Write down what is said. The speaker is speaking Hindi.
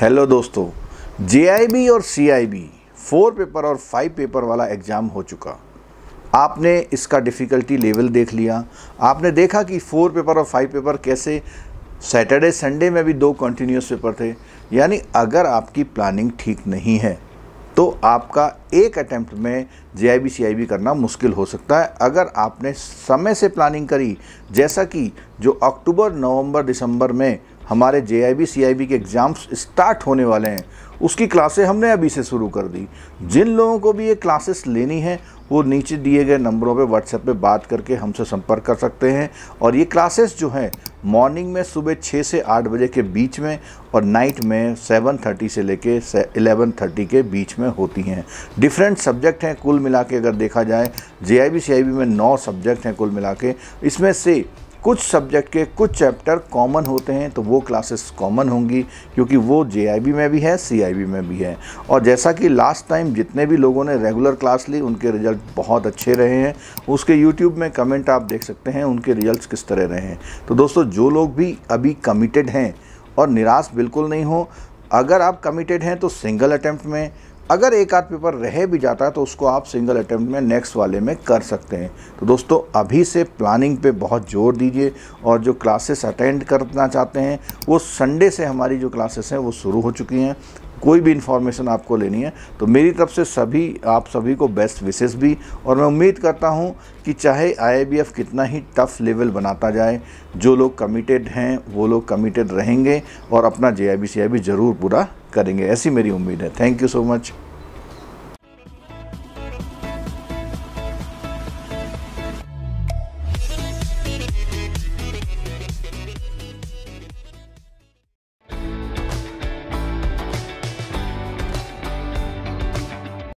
हेलो दोस्तों जे और सी फोर पेपर और फाइव पेपर वाला एग्ज़ाम हो चुका आपने इसका डिफ़िकल्टी लेवल देख लिया आपने देखा कि फोर पेपर और फाइव पेपर कैसे सैटरडे संडे में भी दो कंटिन्यूस पेपर थे यानी अगर आपकी प्लानिंग ठीक नहीं है तो आपका एक अटैम्प्ट में जे आई बी सी आई बी करना मुश्किल हो सकता है अगर आपने समय से प्लानिंग करी जैसा कि जो अक्टूबर नवंबर दिसंबर में हमारे जे आई के एग्ज़ाम्स स्टार्ट होने वाले हैं उसकी क्लासें हमने अभी से शुरू कर दी जिन लोगों को भी ये क्लासेस लेनी है वो नीचे दिए गए नंबरों पे व्हाट्सएप पे बात करके हमसे संपर्क कर सकते हैं और ये क्लासेस जो हैं मॉर्निंग में सुबह छः से आठ बजे के बीच में और नाइट में सेवन थर्टी से लेके 11:30 थर्टी के बीच में होती हैं डिफरेंट सब्जेक्ट हैं कुल मिला के अगर देखा जाए जे आई में नौ सब्जेक्ट हैं कुल मिला के इसमें से कुछ सब्जेक्ट के कुछ चैप्टर कॉमन होते हैं तो वो क्लासेस कॉमन होंगी क्योंकि वो जे में भी है सी में भी है और जैसा कि लास्ट टाइम जितने भी लोगों ने रेगुलर क्लास ली उनके रिजल्ट बहुत अच्छे रहे हैं उसके यूट्यूब में कमेंट आप देख सकते हैं उनके रिजल्ट किस तरह रहे हैं तो दोस्तों जो लोग भी अभी कमिटेड हैं और निराश बिल्कुल नहीं हो अगर आप कमिटेड हैं तो सिंगल अटैम्प्ट में अगर एक आध पेपर रह भी जाता है तो उसको आप सिंगल अटैम्प्ट में नेक्स्ट वाले में कर सकते हैं तो दोस्तों अभी से प्लानिंग पे बहुत जोर दीजिए और जो क्लासेस अटेंड करना चाहते हैं वो संडे से हमारी जो क्लासेस हैं वो शुरू हो चुकी हैं कोई भी इन्फॉर्मेशन आपको लेनी है तो मेरी तरफ से सभी आप सभी को बेस्ट विशेष भी और मैं उम्मीद करता हूँ कि चाहे आईआईबीएफ कितना ही टफ लेवल बनाता जाए जो लोग कमिटेड हैं वो लोग कमिटेड रहेंगे और अपना जे आई ज़रूर पूरा करेंगे ऐसी मेरी उम्मीद है थैंक यू सो मच